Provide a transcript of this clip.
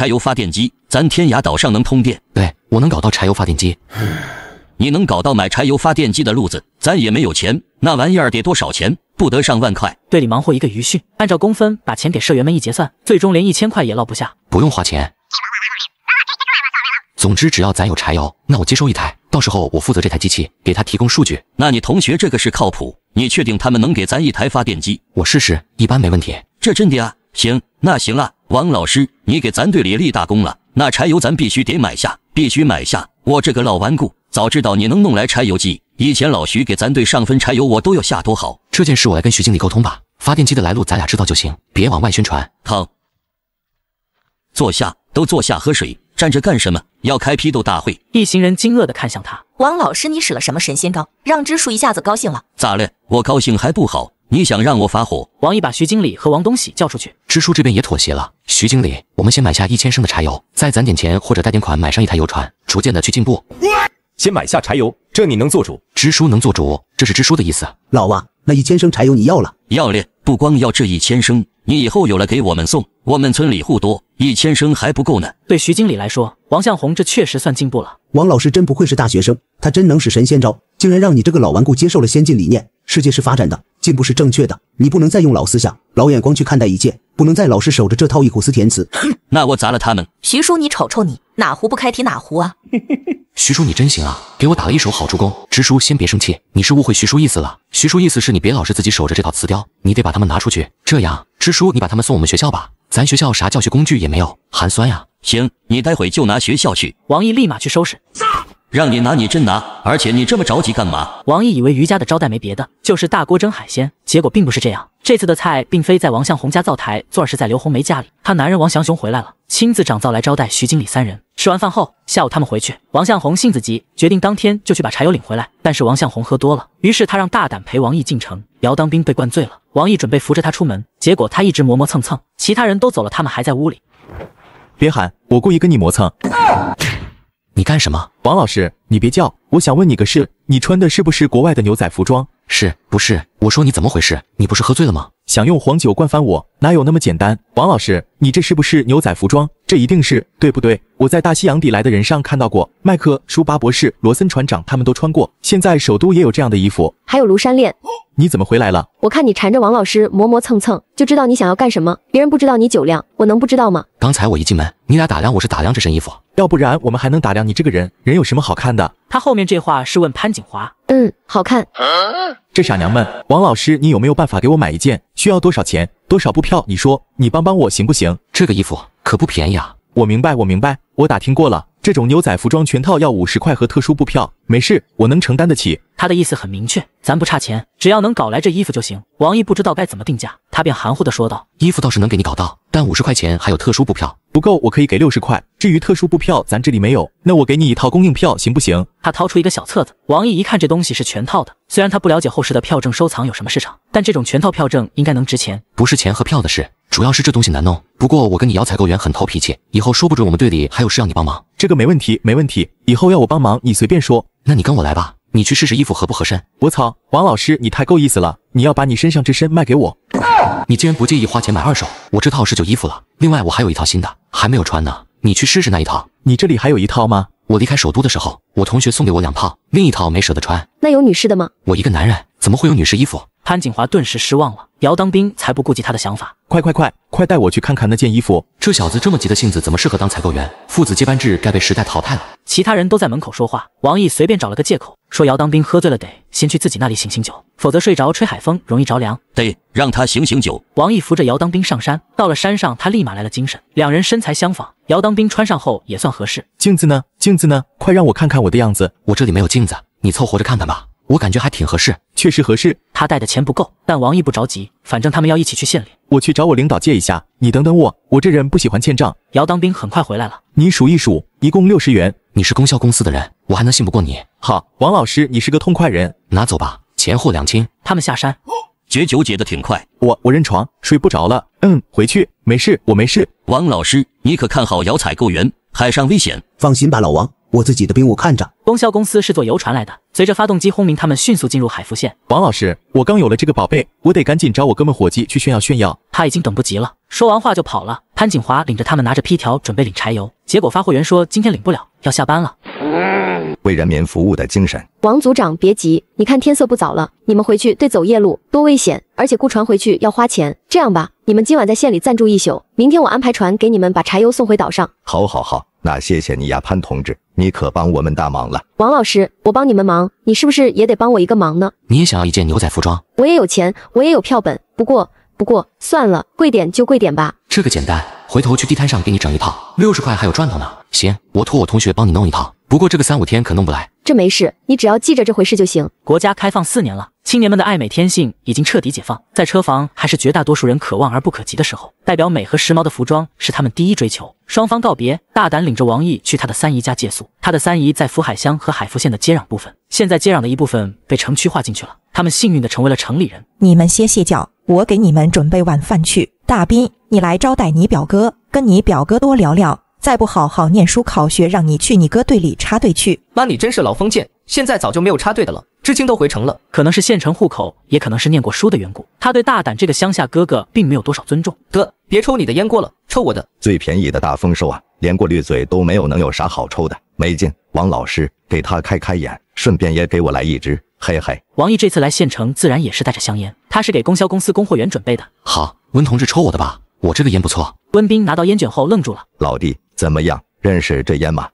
柴油发电机，咱天涯岛上能通电。对我能搞到柴油发电机，你能搞到买柴油发电机的路子。咱也没有钱，那玩意得多少钱？不得上万块。队里忙活一个余汛，按照工分把钱给社员们一结算，最终连一千块也落不下。不用花钱。总之，只要咱有柴油，那我接收一台。到时候我负责这台机器，给他提供数据。那你同学这个是靠谱？你确定他们能给咱一台发电机？我试试，一般没问题。这真的啊？行，那行啊。王老师，你给咱队里立大功了，那柴油咱必须得买下，必须买下！我这个老顽固，早知道你能弄来柴油机，以前老徐给咱队上分柴油，我都要下多好！这件事我来跟徐经理沟通吧。发电机的来路咱俩知道就行，别往外宣传。好，坐下，都坐下喝水，站着干什么？要开批斗大会！一行人惊愕的看向他。王老师，你使了什么神仙招，让支书一下子高兴了？咋了？我高兴还不好？你想让我发火？王毅把徐经理和王东喜叫出去。支书这边也妥协了。徐经理，我们先买下一千升的柴油，再攒点钱或者贷点款买上一台油船，逐渐的去进步。先买下柴油，这你能做主？支书能做主，这是支书的意思。老王，那一千升柴油你要了？要了。不光要这一千升，你以后有了给我们送。我们村里户多，一千升还不够呢。对徐经理来说，王向红这确实算进步了。王老师真不愧是大学生，他真能使神仙招，竟然让你这个老顽固接受了先进理念。世界是发展的。进步是正确的，你不能再用老思想、老眼光去看待一切，不能再老是守着这套一苦思填词。哼，那我砸了他们！徐叔，你瞅瞅你，哪壶不开提哪壶啊！徐叔，你真行啊，给我打了一手好助攻！支叔，先别生气，你是误会徐叔意思了。徐叔意思是你别老是自己守着这套词雕，你得把他们拿出去。这样，支叔，你把他们送我们学校吧，咱学校啥教学工具也没有，寒酸呀。行，你待会就拿学校去，王毅立马去收拾。让你拿你真拿，而且你这么着急干嘛？王毅以为余家的招待没别的，就是大锅蒸海鲜，结果并不是这样。这次的菜并非在王向红家灶台做，而是在刘红梅家里。他男人王祥雄回来了，亲自掌灶来招待徐经理三人。吃完饭后，下午他们回去。王向红性子急，决定当天就去把柴油领回来。但是王向红喝多了，于是他让大胆陪王毅进城。姚当兵被灌醉了，王毅准备扶着他出门，结果他一直磨磨蹭蹭。其他人都走了，他们还在屋里。别喊，我故意跟你磨蹭。你干什么，王老师？你别叫！我想问你个事，你穿的是不是国外的牛仔服装？是不是？我说你怎么回事？你不是喝醉了吗？想用黄酒灌翻我，哪有那么简单？王老师，你这是不是牛仔服装？这一定是对不对？我在大西洋底来的人上看到过，麦克舒巴博士、罗森船长他们都穿过。现在首都也有这样的衣服，还有庐山恋。你怎么回来了？我看你缠着王老师磨磨蹭蹭，就知道你想要干什么。别人不知道你酒量，我能不知道吗？刚才我一进门，你俩打量我是打量这身衣服，要不然我们还能打量你这个人？人有什么好看的？他后面这话是问潘景华。嗯，好看。这傻娘们，王老师，你有没有办法给我买一件？需要多少钱？多少布票？你说，你帮帮我行不行？这个衣服。可不便宜啊！我明白，我明白，我打听过了，这种牛仔服装全套要五十块和特殊布票。没事，我能承担得起。他的意思很明确，咱不差钱，只要能搞来这衣服就行。王毅不知道该怎么定价，他便含糊的说道：“衣服倒是能给你搞到，但五十块钱还有特殊布票，不够，我可以给六十块。至于特殊布票，咱这里没有，那我给你一套供应票行不行？”他掏出一个小册子，王毅一看，这东西是全套的。虽然他不了解后世的票证收藏有什么市场，但这种全套票证应该能值钱，不是钱和票的事，主要是这东西难弄。不过我跟你要采购员很投脾气，以后说不准我们队里还有事要你帮忙。这个没问题，没问题，以后要我帮忙你随便说。那你跟我来吧。你去试试衣服合不合身？我操，王老师，你太够意思了！你要把你身上这身卖给我？你竟然不介意花钱买二手？我这套是旧衣服了，另外我还有一套新的，还没有穿呢。你去试试那一套。你这里还有一套吗？我离开首都的时候，我同学送给我两套，另一套没舍得穿。那有女士的吗？我一个男人，怎么会有女士衣服？潘景华顿时失望了。姚当兵才不顾及他的想法，快快快，快带我去看看那件衣服。这小子这么急的性子，怎么适合当采购员？父子接班制该被时代淘汰了。其他人都在门口说话，王毅随便找了个借口，说姚当兵喝醉了，得先去自己那里醒醒酒，否则睡着吹海风容易着凉。得让他醒醒酒。王毅扶着姚当兵上山，到了山上，他立马来了精神。两人身材相仿，姚当兵穿上后也算合适。镜子呢？镜子呢？快让我看看我的样子。我这里没有镜子，你凑合着看看吧。我感觉还挺合适，确实合适。他带的钱不够，但王毅不着急，反正他们要一起去县里。我去找我领导借一下，你等等我。我这人不喜欢欠账。姚当兵很快回来了，你数一数，一共六十元。你是供销公司的人，我还能信不过你？好，王老师，你是个痛快人，拿走吧，钱货两清。他们下山，解酒解得挺快。我我认床睡不着了，嗯，回去没事，我没事。王老师，你可看好姚采购员，海上危险，放心吧，老王。我自己的兵务看着。东销公司是坐游船来的，随着发动机轰鸣，他们迅速进入海福县。王老师，我刚有了这个宝贝，我得赶紧找我哥们伙计去炫耀炫耀，他已经等不及了。说完话就跑了。潘景华领着他们拿着批条准备领柴油，结果发货员说今天领不了，要下班了。为人民服务的精神，王组长别急，你看天色不早了，你们回去得走夜路，多危险！而且雇船回去要花钱。这样吧。你们今晚在县里暂住一宿，明天我安排船给你们把柴油送回岛上。好，好，好，那谢谢你呀，潘同志，你可帮我们大忙了。王老师，我帮你们忙，你是不是也得帮我一个忙呢？你也想要一件牛仔服装？我也有钱，我也有票本，不过，不过算了，贵点就贵点吧。这个简单，回头去地摊上给你整一套，六十块还有赚头呢。行，我托我同学帮你弄一套，不过这个三五天可弄不来。这没事，你只要记着这回事就行。国家开放四年了，青年们的爱美天性已经彻底解放，在车房还是绝大多数人渴望而不可及的时候，代表美和时髦的服装是他们第一追求。双方告别，大胆领着王毅去他的三姨家借宿。他的三姨在福海乡和海福县的接壤部分，现在接壤的一部分被城区划进去了，他们幸运的成为了城里人。你们歇歇脚，我给你们准备晚饭去。大斌，你来招待你表哥，跟你表哥多聊聊。再不好好念书考学，让你去你哥队里插队去。妈，你真是老封建，现在早就没有插队的了。知青都回城了，可能是县城户口，也可能是念过书的缘故。他对大胆这个乡下哥哥并没有多少尊重。哥，别抽你的烟锅了，抽我的最便宜的大丰收啊，连过滤嘴都没有，能有啥好抽的？没劲。王老师，给他开开眼，顺便也给我来一支。嘿嘿。王毅这次来县城，自然也是带着香烟，他是给供销公司供货员准备的。好，温同志抽我的吧，我这个烟不错。温斌拿到烟卷后愣住了，老弟。怎么样，认识这烟吗？